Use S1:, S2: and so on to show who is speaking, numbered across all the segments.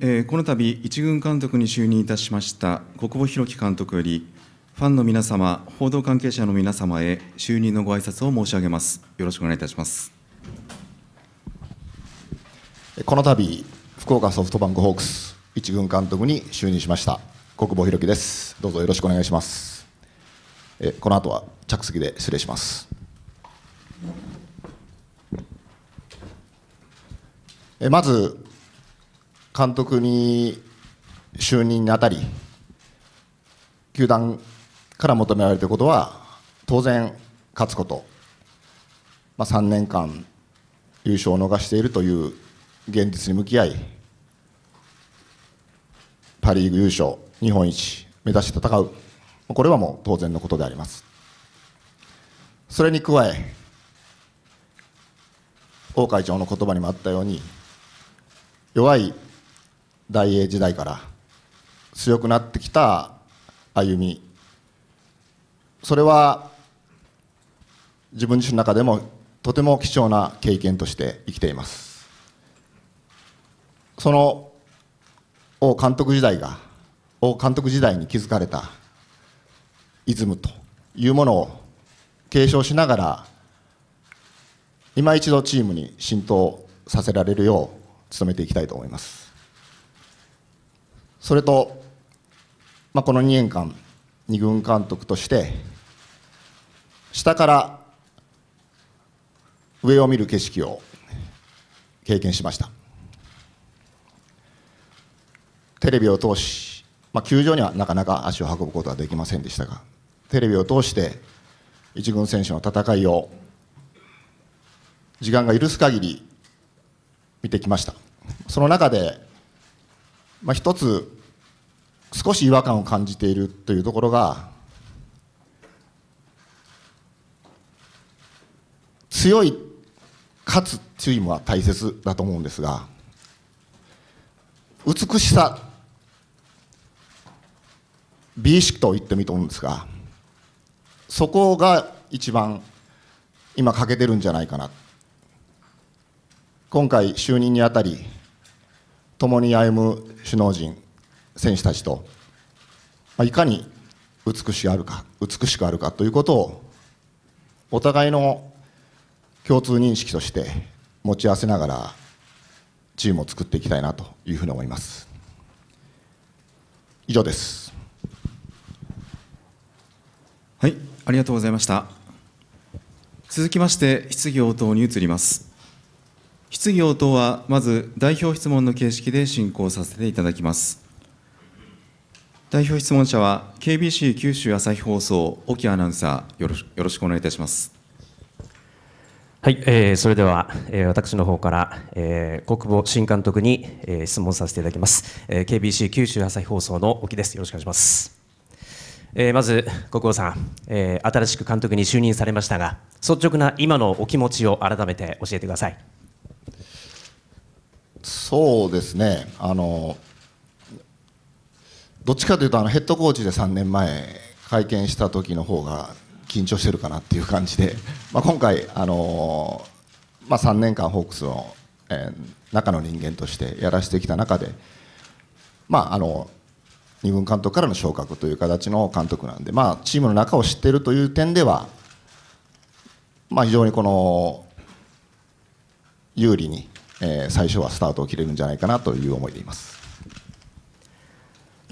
S1: えー、この度一軍監督に就任いたしました小久保弘樹監督よりファンの皆様報道関係者の皆様
S2: へ就任のご挨拶を申し上げますよろしくお願いいたしますこの度福岡ソフトバンクホークス一軍監督に就任しました小久保弘樹ですどうぞよろしくお願いしますえこの後は着席で失礼しますえまず監督に就任にあたり、球団から求められていることは、当然、勝つこと、まあ、3年間、優勝を逃しているという現実に向き合い、パ・リーグ優勝、日本一、目指して戦う、これはもう当然のことであります。それに加え、王会長の言葉にもあったように、弱い大英時代から強くなってきた歩みそれは自分自身の中でもとても貴重な経験として生きていますその王監督時代が王監督時代に築かれたイズムというものを継承しながら今一度チームに浸透させられるよう努めていきたいと思いますそれと、まあ、この2年間、2軍監督として、下から上を見る景色を経験しました。テレビを通し、まあ、球場にはなかなか足を運ぶことはできませんでしたが、テレビを通して、一軍選手の戦いを時間が許す限り見てきましたその中でまあ、一つ少し違和感を感じているというところが強いかつチームは大切だと思うんですが美しさ美意識と言ってもいいと思うんですがそこが一番今欠けてるんじゃないかな今回就任にあたり共に歩む首脳陣選手たちと、まあ、いかに美しくあるか美しくあるかということをお互いの共通認識として持ち合わせながらチームを作っていきたいなというふうに思います以上ですはいありがとうございました
S1: 続きまして質疑応答に移ります質疑応答はまず代表質問の形式で進行させていただきます。代表質問者は KBC 九州朝日放送、沖アナウンサーよろ、よろ
S3: しくお願いいたします。はい、えー、それでは、えー、私の方から、えー、国防新監督に、えー、質問させていただきます、えー、KBC 九州朝日放送の沖ですよろしくお願いします、えー、まず国母さん、えー、新しく監督に就任されましたが率直な今のお気持ちを改めて教えてください
S2: そうですねあのどっちかというとあのヘッドコーチで3年前会見した時の方が緊張してるかなっていう感じで、まあ、今回、あのまあ、3年間ホークスの、えー、中の人間としてやらしてきた中で、まあ、あの2軍監督からの昇格という形の監督なんで、まあ、チームの中を知っているという点では、まあ、非常にこの有利にえー、最初はスタートを切れるんじゃないかなという思いでいます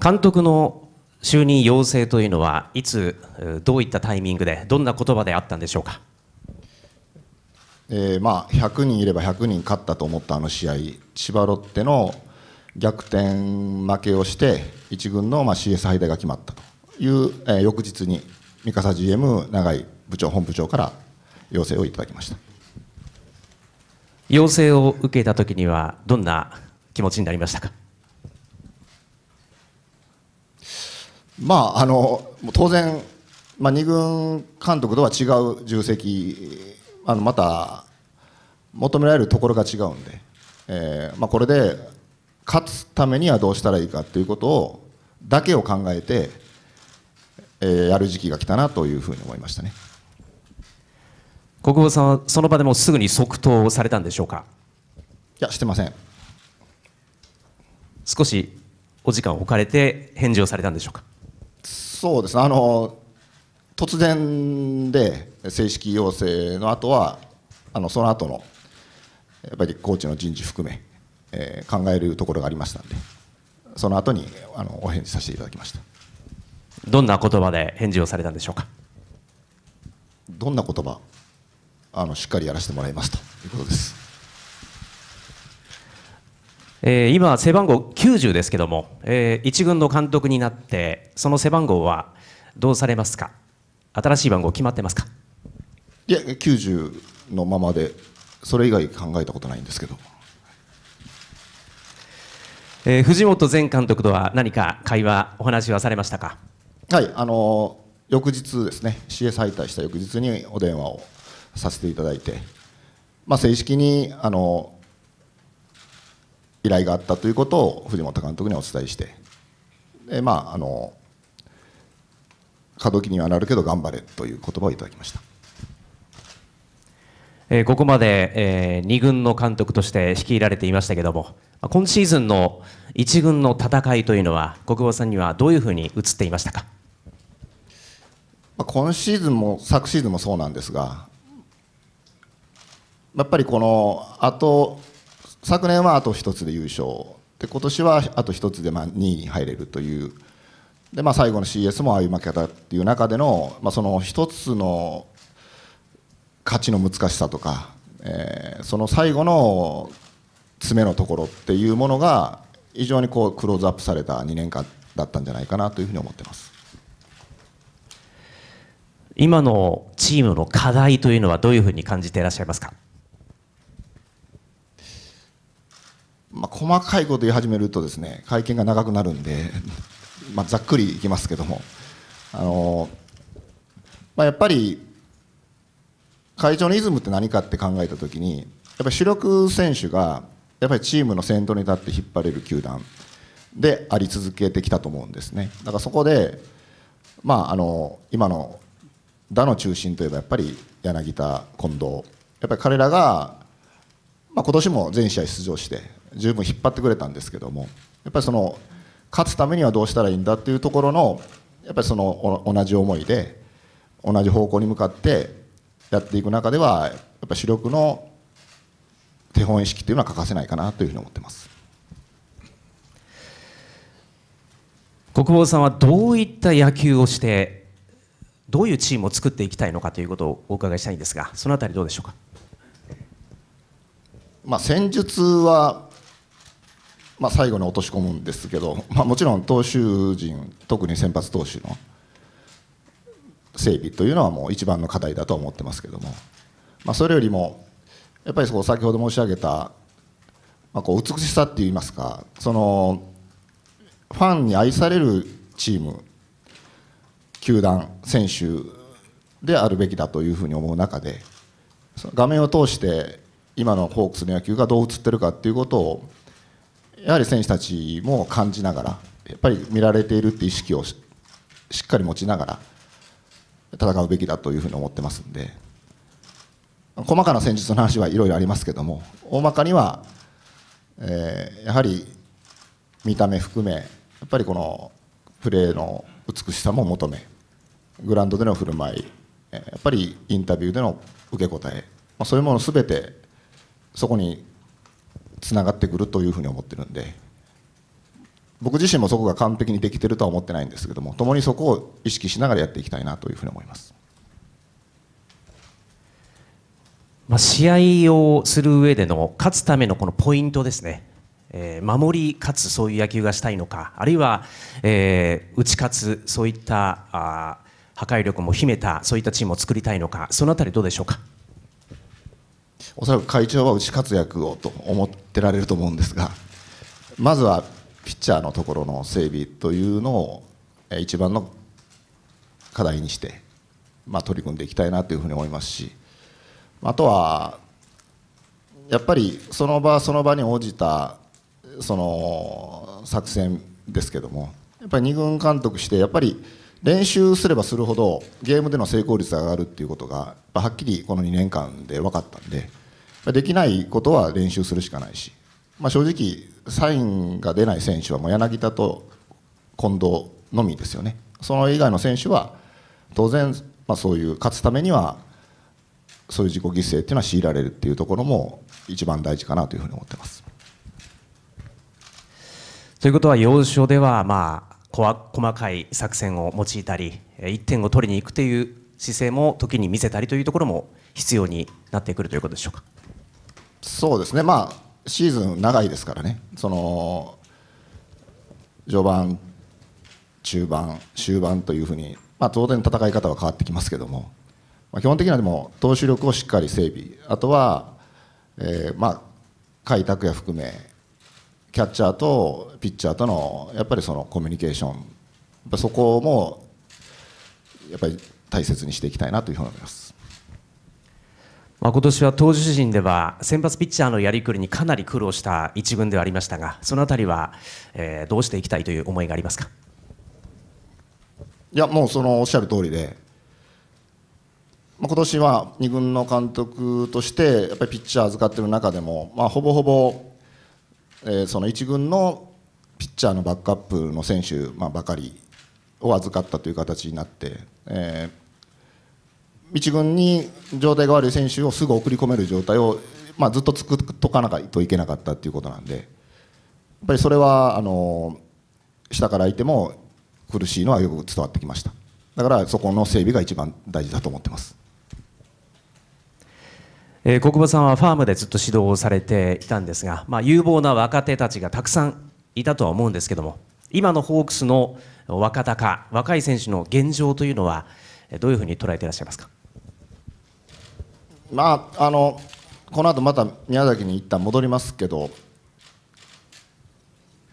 S2: 監
S3: 督の就任要請というのはいつどういったタイミングでどんな言葉であったんでしょうか、
S2: えーまあ、100人いれば100人勝ったと思ったあの試合千葉ロッテの逆転負けをして1軍のまあ CS 敗退が決まったという、えー、翌日に三笠 GM 永井部長本部長から要請をいただきました
S3: 要請を受けたときにはどんな気持ちになりましたか
S2: まああの当然、まあ、2軍監督とは違う重責あのまた求められるところが違うんで、えーまあ、これで勝つためにはどうしたらいいかということをだけを考えて、えー、やる時期が来たなというふうに思いましたね。国防さんはその場でもすぐに即答をされたんでしょうか
S3: いやしてません少しお時間を置かれて
S2: 返事をされたんでしょうかそうですねあの突然で正式要請の後はあのその後のやっぱりコーチの人事含め、えー、考えるところがありましたんでその後にあのお返事させていただきましたどんな言葉で返事をされたんでしょうかどんな言葉あのしっかりやらせてもらいますということです。
S3: えー、今、背番号90ですけども、
S2: えー、一軍の監
S3: 督になって、その背番号はどうされますか、新しい番号決まってますか
S2: いや、90のままで、それ以外考えたことないんですけど。えー、藤本前監督とは何か会
S3: 話、お話はされましたか。
S2: はいあのー、翌日ですね、CS 再退した翌日にお電話をさせていただいて、まあ、正式にあの依頼があったということを藤本監督にお伝えしてで、まあ、あの過渡期にはなるけど頑張れという言葉をいただきました。
S3: えここまで、え2軍の監督として率いられていましたけども今シーズンの1軍の戦いというのは国保さんに
S2: はどういうふうに映っていましたか今シーズンも昨シーズンもそうなんですがやっぱりこのあと昨年はあと1つで優勝で今年はあと1つでまあ2位に入れるというで、まあ、最後の CS もああいう負け方っていう中での,、まあ、その1つの勝ちの難しさとか、えー、その最後の詰めのところっていうものが非常にこうクローズアップされた2年間だったんじゃないかなというふうに思ってます今のチ
S3: ームの課題というのはどういうふうに感じていらっしゃいますか
S2: まあ、細かいこと言い始めるとですね会見が長くなるんで、まあ、ざっくりいきますけどもあの、まあ、やっぱり会長のイズムって何かって考えたときにやっぱり主力選手がやっぱりチームの先頭に立って引っ張れる球団であり続けてきたと思うんですねだからそこで、まあ、あの今の打の中心といえばやっぱり柳田、近藤やっぱり彼らが、まあ、今年も全試合出場して十分引っ張ってくれたんですけどもやっぱりその勝つためにはどうしたらいいんだっていうところのやっぱりその同じ思いで同じ方向に向かってやっていく中ではやっぱ主力の手本意識というのは欠かせないかなというふうに思ってます
S3: 国防さんはどういった野球をしてどういうチームを作っていきたいのかというこ
S2: とをお伺いしたいんですがそのあたりどうでしょうか、まあ、戦術はまあ、最後に落とし込むんですけど、まあ、もちろん投手陣特に先発投手の整備というのはもう一番の課題だと思ってますけども、まあ、それよりもやっぱりそう先ほど申し上げた、まあ、こう美しさっていいますかそのファンに愛されるチーム球団選手であるべきだというふうに思う中で画面を通して今のホークスの野球がどう映ってるかっていうことをやはり選手たちも感じながらやっぱり見られているって意識をしっかり持ちながら戦うべきだというふうに思ってますんで細かな戦術の話はいろいろありますけども大まかには、えー、やはり見た目含めやっぱりこのプレーの美しさも求めグラウンドでの振る舞いやっぱりインタビューでの受け答え、まあ、そういうものすべてそこにつながってくるというふうに思ってるんで僕自身もそこが完璧にできてるとは思ってないんですけども共にそこを意識しながらやっていきたいなというふうに思います。まあ、試合をする上での勝つためのこの
S3: ポイントですね、えー、守り勝つそういう野球がしたいのかあるいは、えー、打ち勝つそういったあ破壊力も秘めたそういったチームを作りたいの
S2: かそのあたりどうでしょうか。おそらく会長は打ち活躍をと思ってられると思うんですがまずはピッチャーのところの整備というのを一番の課題にして、まあ、取り組んでいきたいなというふうに思いますしあとはやっぱりその場その場に応じたその作戦ですけどもやっぱり2軍監督してやっぱり練習すればするほどゲームでの成功率が上がるっていうことがはっきりこの2年間で分かったんで。できないことは練習するしかないし、まあ、正直、サインが出ない選手はもう柳田と近藤のみですよね、その以外の選手は当然、まあ、そういう勝つためにはそういう自己犠牲っていうのは強いられるっていうところも一番大事かなというふうに思ってます。
S3: ということは要所ではまあ細かい作戦を用いたり1点を取りに行くという姿勢も時に見せた
S2: りというところも必要になってくるということでしょうか。そうですね、まあ、シーズン長いですからね、その序盤、中盤、終盤というふうに、まあ、当然、戦い方は変わってきますけども、まあ、基本的にはでも投手力をしっかり整備、あとは、えー、まあ、開拓也含め、キャッチャーとピッチャーとのやっぱりそのコミュニケーション、やっぱそこもやっぱり大切にしていきたいなというふうに思います。
S3: まあ、今年は投手陣では先発ピッチャーのやりくりにかなり苦労した一軍ではありましたが、そのあたりは、えー、どうしていきたいという思いがありますか
S2: いや、もうそのおっしゃる通りで、まあ、今年は2軍の監督として、やっぱりピッチャー預かっている中でも、まあ、ほぼほぼ、えー、その1軍のピッチャーのバックアップの選手、まあ、ばかりを預かったという形になって、えー1軍に状態が悪い選手をすぐ送り込める状態を、まあ、ずっと作っとかないといけなかったっいうことなんでやっぱりそれはあの下からいても苦しいのはよく伝わってきましただからそこの整備が一番大事だと思ってます。
S3: えー、国母さんはファームでずっと指導をされていたんですが、まあ、有望な若手たちがたくさんいたとは思うんですけども今のホークスの若鷹若い選手の現状というのはどういうふうに捉えていらっしゃいますか
S2: まあ、あのこの後また宮崎に一旦戻りますけど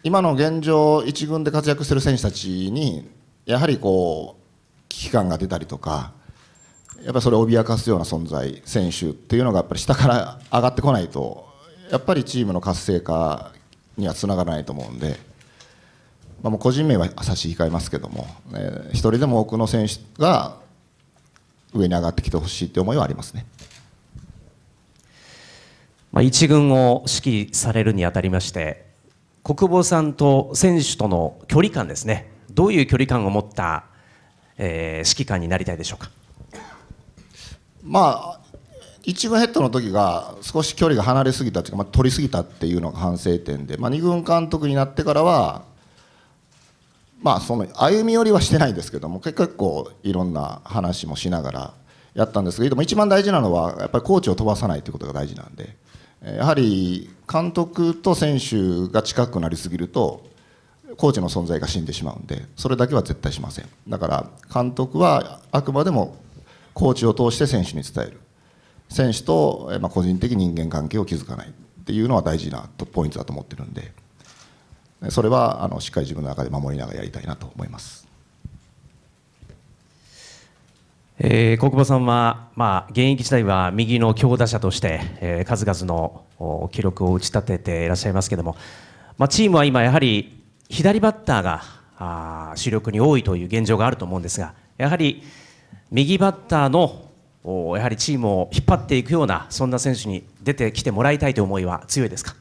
S2: 今の現状1軍で活躍している選手たちにやはりこう危機感が出たりとかやっぱそれを脅かすような存在選手っていうのがやっぱり下から上がってこないとやっぱりチームの活性化にはつながらないと思うんで、まあ、もう個人名は差し控えますけども、えー、人でも多くの選手が上に上がってきてほしいという思いはありますね。まあ、一軍を指揮
S3: されるにあたりまして国防さんと選手との距離感ですねどういう距離感を持った、えー、指揮官になりたいでしょうか。
S2: まあ1軍ヘッドの時が少し距離が離れすぎたというか、まあ、取りすぎたっていうのが反省点で、まあ、2軍監督になってからは、まあ、その歩み寄りはしてないんですけども結構いろんな話もしながらやったんですけども一番大事なのはやっぱりコーチを飛ばさないということが大事なんでやはり監督と選手が近くなりすぎるとコーチの存在が死んでしまうんでそれだけは絶対しませんだから監督はあくまでもコーチを通して選手に伝える選手と個人的人間関係を築かないっていうのは大事なポイントだと思ってるんでそれはあのしっかり自分の中で守りながらやりたいなと思います
S3: えー、小久保さんは、まあ、現役時代は右の強打者として、えー、数々の記録を打ち立てていらっしゃいますけども、まあ、チームは今やはり左バッターがあー主力に多いという現状があると思うんですがやはり右バッターのやはりチームを引っ張っていくようなそんな選手に出てきてもらいたいという思いは強いですか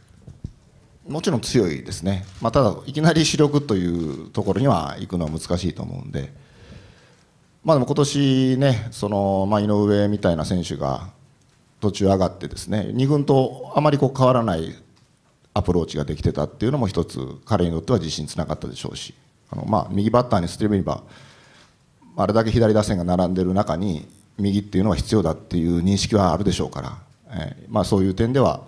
S2: もちろん強いですね、まあ、ただいきなり主力というところには行くのは難しいと思うんで。まあ、でも今年ねその、まあ、井上みたいな選手が途中上がってですね2軍とあまりこう変わらないアプローチができてたっていうのも一つ彼にとっては自信につながったでしょうしあの、まあ、右バッターにしてみればあれだけ左打線が並んでる中に右っていうのは必要だっていう認識はあるでしょうから、えー、まあ、そういう点では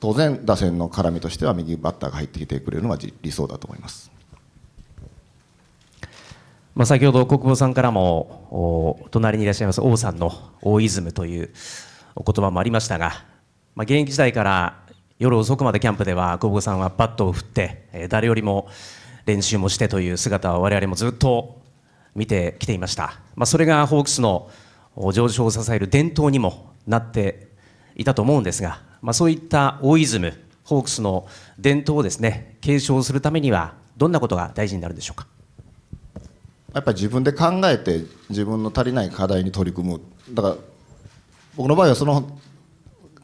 S2: 当然打線の絡みとしては右バッターが入ってきてくれるのは理想だと思います。
S3: まあ、先ほど国保さんからも隣にいらっしゃいます王さんの大イズムというお言葉もありましたが、まあ、現役時代から夜遅くまでキャンプでは国保さんはバットを振って、え誰よりも練習もしてという姿は我々もずっと見てきていました、まあ、それがホークスの上昇を支える伝統にもなっていたと思うんですが、まあ、そういった大イズム
S2: ホークスの伝統をですね継承するためにはどんなことが大事になるんでしょうかやっぱり自分で考えて自分の足りない課題に取り組むだから僕の場合はその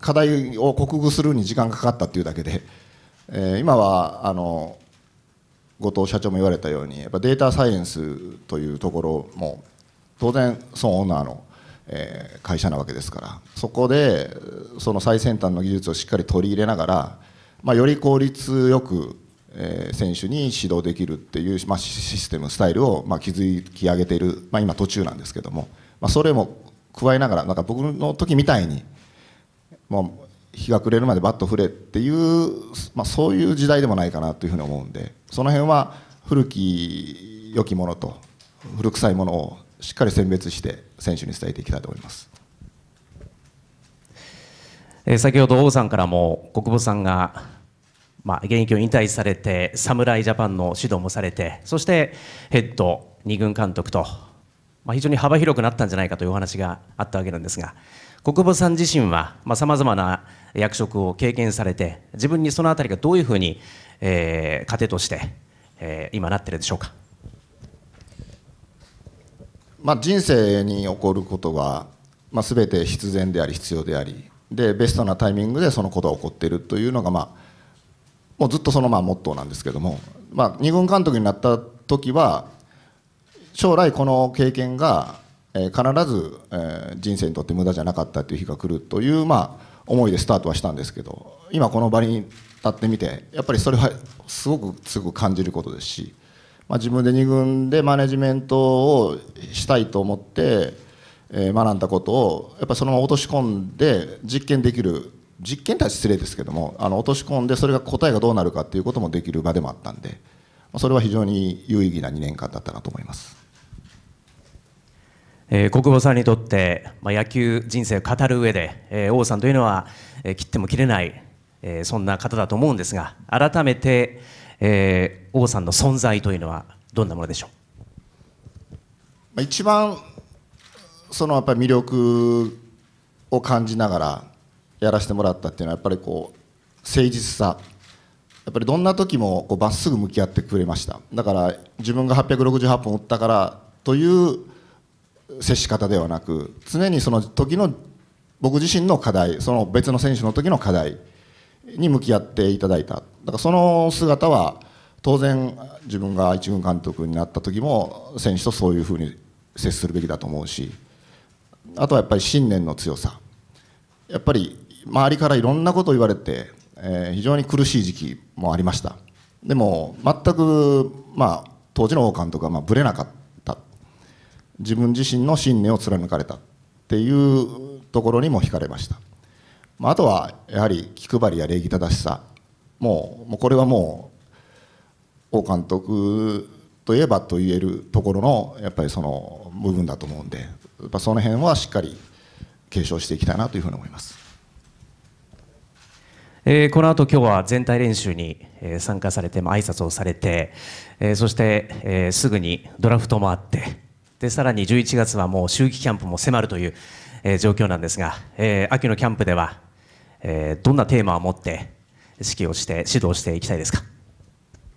S2: 課題を克服するに時間がかかったっていうだけで、えー、今はあの後藤社長も言われたようにやっぱデータサイエンスというところも当然そのオーナーの、えー、会社なわけですからそこでその最先端の技術をしっかり取り入れながら、まあ、より効率よくえ選手に指導できるっていう、まあ、システム、スタイルを、まあ、築き上げている、まあ、今、途中なんですけども、まあ、それも加えながら、なんか僕の時みたいに、もう日が暮れるまでバット振れっていう、まあ、そういう時代でもないかなというふうに思うんで、その辺は古き良きものと、古臭いものをしっかり選別して、選手に伝えていきたいと思います。え先ほど王
S3: さんからも国母さんがまあ、現役を引退されて侍ジャパンの指導もされてそしてヘッド2軍監督と、まあ、非常に幅広くなったんじゃないかというお話があったわけなんですが小久保さん自身はさまざ、まな役職を経験されて自分にそのあたりがどういうふうに、えー、糧として、えー、今なってるでしょうか、
S2: まあ、人生に起こることは、まあ、全て必然であり必要でありでベストなタイミングでそのことが起こっているというのがまあもうずっとそのまあモットーなんですけども、まあ、軍監督になった時は将来この経験が、え必ず、え人生にとって無駄じゃなかったという日が来るという、まあ、思いでスタートはしたんですけど今この場に立ってみてやっぱりそれはすごくすぐ感じることですし、まあ、自分で2軍でマネジメントをしたいと思って、え学んだことをやっぱそのまま落とし込んで実験できる実験とは失礼ですけどもあの落とし込んでそれが答えがどうなるかっていうこともできる場でもあったんでそれは非常に有意義な2年間だったなと思います。
S3: えー、国保さんにとって、まあ、野球人生を語る上で、えー、王さんというのは、えー、切っても切れない、えー、そんな方だと思うんですが改めて、えー、王さんの存在というのはどんな
S2: ものでしょう一番そのやっぱり魅力を感じながらやらせてもらったっていうのはやっぱりこう誠実さやっぱりどんな時もこうまっすぐ向き合ってくれましただから自分が868本打ったからという接し方ではなく常にその時の僕自身の課題その別の選手の時の課題に向き合っていただいただからその姿は当然自分が一軍監督になった時も選手とそういうふうに接するべきだと思うしあとはやっぱり信念の強さやっぱり周りからいろんなことを言われて、えー、非常に苦しい時期もありましたでも全く、まあ、当時の王冠とかまあぶれなかった自分自身の信念を貫かれたっていうところにも惹かれました、まあ、あとはやはり気配りや礼儀正しさもうもうこれはもう王監督といえばと言えるところのやっぱりその部分だと思うんでやっぱその辺はしっかり継承していきたいなというふうに思います。
S3: えー、この後今日は全体練習に、え参加されて、まあ、挨拶をされて、えー、そして、えー、すぐにドラフトもあってでさらに11月はもう秋季キャンプも迫るという、えー、状況なんですが、えー、秋のキャンプでは、えー、どんなテーマを持って
S2: 指揮をして指導していきたいですか、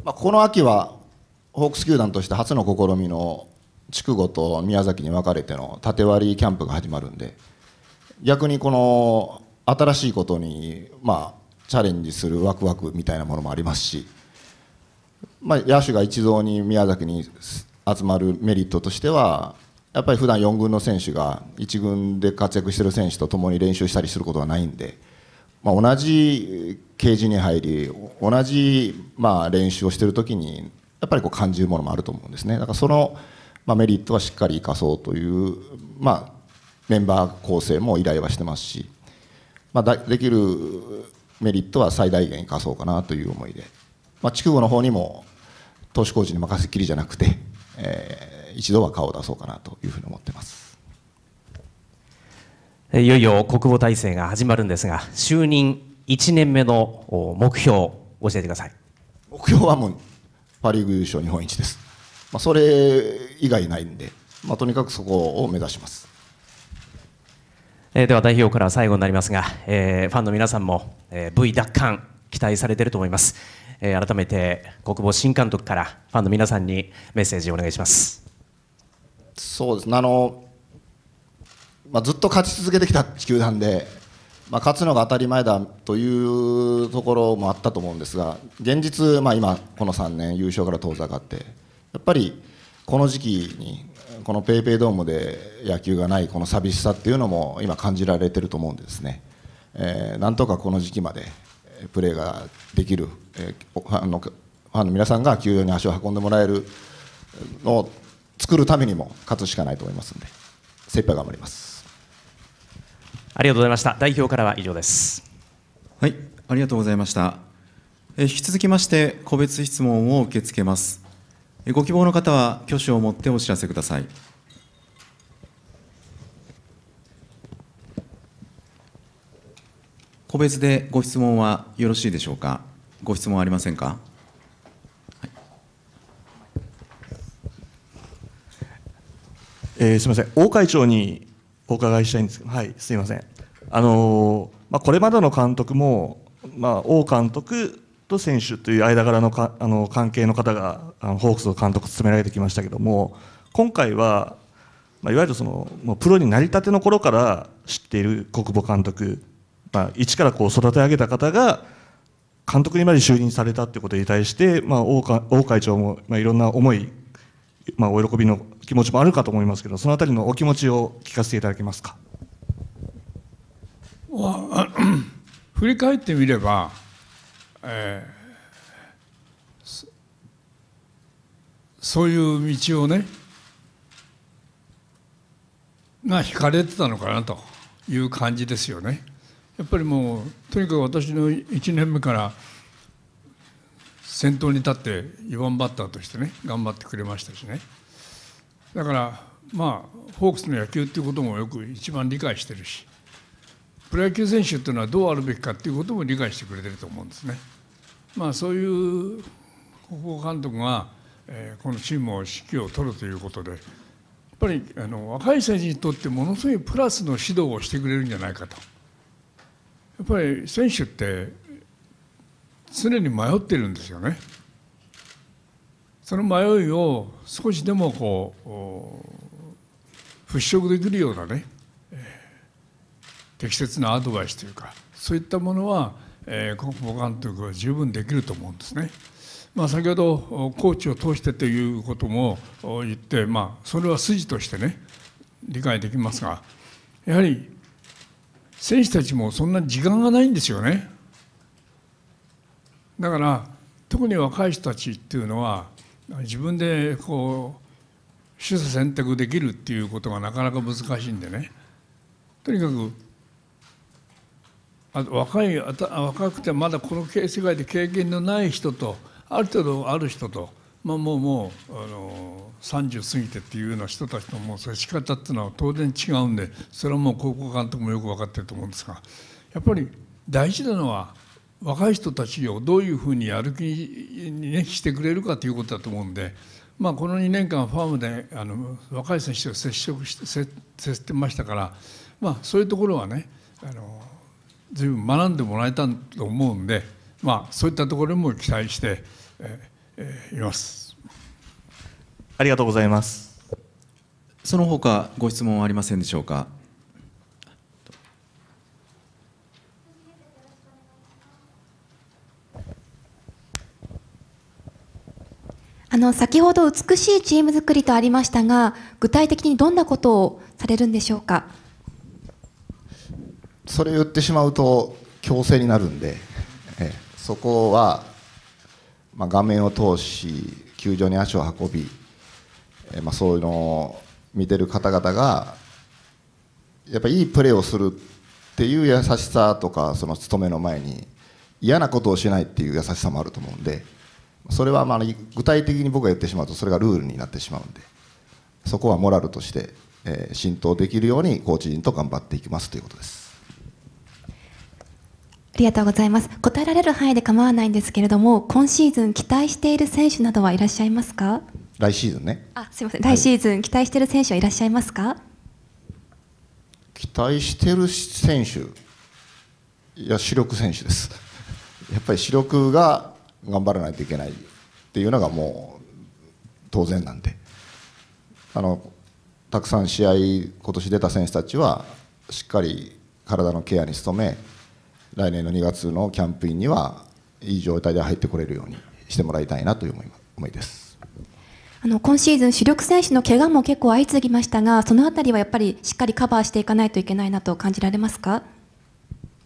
S2: まあ、この秋はホークス球団として初の試みの筑後と宮崎に分かれての縦割りキャンプが始まるんで逆にこの新しいことにまあチャレンジするワクワクみたいなものもありますし、まあ、野手が一堂に宮崎に集まるメリットとしてはやっぱり普段4軍の選手が1軍で活躍している選手と共に練習したりすることはないんで、まあ、同じケージに入り同じまあ練習をしている時にやっぱりこう感じるものもあると思うんですねだからそのまあメリットはしっかり生かそうという、まあ、メンバー構成も依頼はしてますし、まあ、できるメリットは最大限生かそうかなという思いで、まあ、筑後の方にも投資工事に任せっきりじゃなくて、えー、一度は顔を出そうかなというふうに思ってます
S3: いよいよ国防体制が始まるんですが就任1年目の
S2: 目標教えてください目標はもうパ・リーグ優勝日本一です、まあ、それ以外ないんで、まあ、とにかくそこを目指します
S3: えー、では代表から最後になりますが、えー、ファンの皆さんも、えー、V 奪還期待されていると思います、えー、改めて国防新監督からファンの皆さんにメッセージをお願いします
S2: そうですねあの、まあ、ずっと勝ち続けてきた球団で、まあ、勝つのが当たり前だというところもあったと思うんですが現実、まあ、今この3年優勝から遠ざかってやっぱりこの時期にこのペイペイドームで野球がないこの寂しさっていうのも今感じられてると思うんですね、えー、なんとかこの時期までプレーができる、えー、ファンのファンの皆さんが球場に足を運んでもらえるのを作るためにも勝つしかないと思いますので精一杯頑張ります
S3: ありがとうございました代表からは以上です
S2: はい
S1: ありがとうございましたえ引き続きまして個別質問を受け付けますご希望の方は挙手を持ってお知らせください。個別でご質問はよろしいでしょうか。ご質問ありませんか。えー、すみません、大会長にお伺いしたいんですけど、はい、すみません。あのー、まあこれまでの監督もまあ王監督と選手という間柄のかあの関係の方があのホークスの監督を務められてきましたけども今回は、まあ、いわゆるそのもうプロになりたての頃から知っている小久保監督、まあ、一からこう育て上げた方が監督にまで就任されたってことに対して、まあ、王王会長も、まあ、いろんな思い、まあ、お喜びの気持ちもあるかと思いますけどそのあたりのお気持ちを聞かせていただけますか。
S4: 振り返ってみればえー、そういう道をねが引かれてたのかなという感じですよね。やっぱりもうとにかく私の1年目から先頭に立って4番バッターとしてね頑張ってくれましたしねだからまあホークスの野球っていうこともよく一番理解してるしプロ野球選手っていうのはどうあるべきかっていうことも理解してくれてると思うんですね。まあ、そういう国報監督が、えー、このチームを指揮を取るということでやっぱりあの若い選手にとってものすごいプラスの指導をしてくれるんじゃないかと。やっぱり選手って常に迷ってるんですよね。その迷いを少しでもこう払拭できるようなね適切なアドバイスというかそういったものはえ国保監督は十分できると思うんですね。まあ、先ほどコーチを通してということも言って、まあ、それは筋としてね理解できますがやはり選手たちもそんな時間がないんですよね。だから特に若い人たちっていうのは自分でこう取捨選択できるっていうことがなかなか難しいんでねとにかくあ若い若くてまだこの世界で経験のない人とある程度ある人と、まあ、もうもうあの30過ぎてっていうような人たちのもう接し方っていうのは当然違うんでそれはもう高校監督もよく分かってると思うんですがやっぱり大事なのは若い人たちをどういうふうにやる気に、ね、してくれるかということだと思うんで。まあ、この2年間ファームであの若い選手と接触して接してましたから、まあ、そういうところはねあの随分学んでもらえたと思うんで、まあ、そういったところも期待して、えー、います
S1: ありがとうございますその他ご質問ありませんでしょうかあの先ほど美しいチーム作りとありましたが具体的にどんなことをされるんでしょうか。
S2: それ言ってしまうと強制になるんで、えそこは、まあ、画面を通し球場に足を運び、えまあ、そういうのを見てる方々がやっぱいいプレーをするっていう優しさとかその務めの前に嫌なことをしないっていう優しさもあると思うんでそれはまあ具体的に僕が言ってしまうとそれがルールになってしまうんでそこはモラルとして、え浸透できるようにコーチ陣と頑張っていきますということです。
S1: ありがとうございます。答えられる範囲で構わないんですけれども、今シーズン期待している選手などはいらっしゃいますか
S2: 来シーズンね。
S1: あ、すみません。来シーズン、期待している選手はいらっしゃいますか
S2: 期待している選手、いや、主力選手です。やっぱり主力が頑張らないといけないっていうのがもう当然なんで。あのたくさん試合今年出た選手たちはしっかり体のケアに努め来年の2月のキャンプインにはいい状態で入ってこれるようにしてもらいたいなという思いです
S1: あの今シーズン、主力選手の怪我も結構相次ぎましたが、そのあたりはやっぱりしっかりカバーしていかないといけないなと感じられますか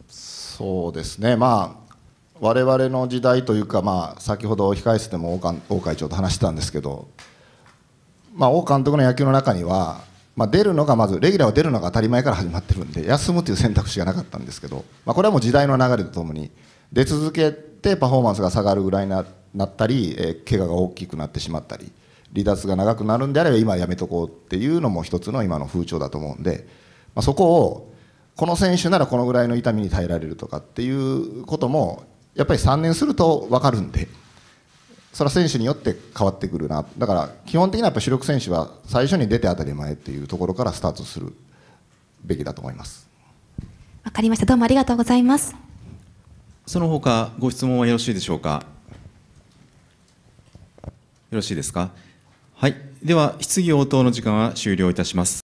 S2: そうですね、まあ、我々の時代というか、まあ、先ほど控え室でも王会長と話したんですけど、まあ、王監督の野球の中には、まあ、出るのがまずレギュラーを出るのが当たり前から始まってるんで休むという選択肢がなかったんですけど、まあ、これはもう時代の流れとともに出続けてパフォーマンスが下がるぐらいになったり、えー、怪我が大きくなってしまったり離脱が長くなるんであれば今やめとこうっていうのも一つの今の風潮だと思うんで、まあ、そこをこの選手ならこのぐらいの痛みに耐えられるとかっていうこともやっぱり3年すると分かるんで。それは選手によって変わってくるなだから基本的にはやっぱ主力選手は最初に出て当たり前っていうところからスタートするべきだと思います
S1: わかりましたどうもありがとうございます
S2: その他ご質問は
S1: よろしいでしょうかよろしいですかはいでは質疑応答の時間は終了いたします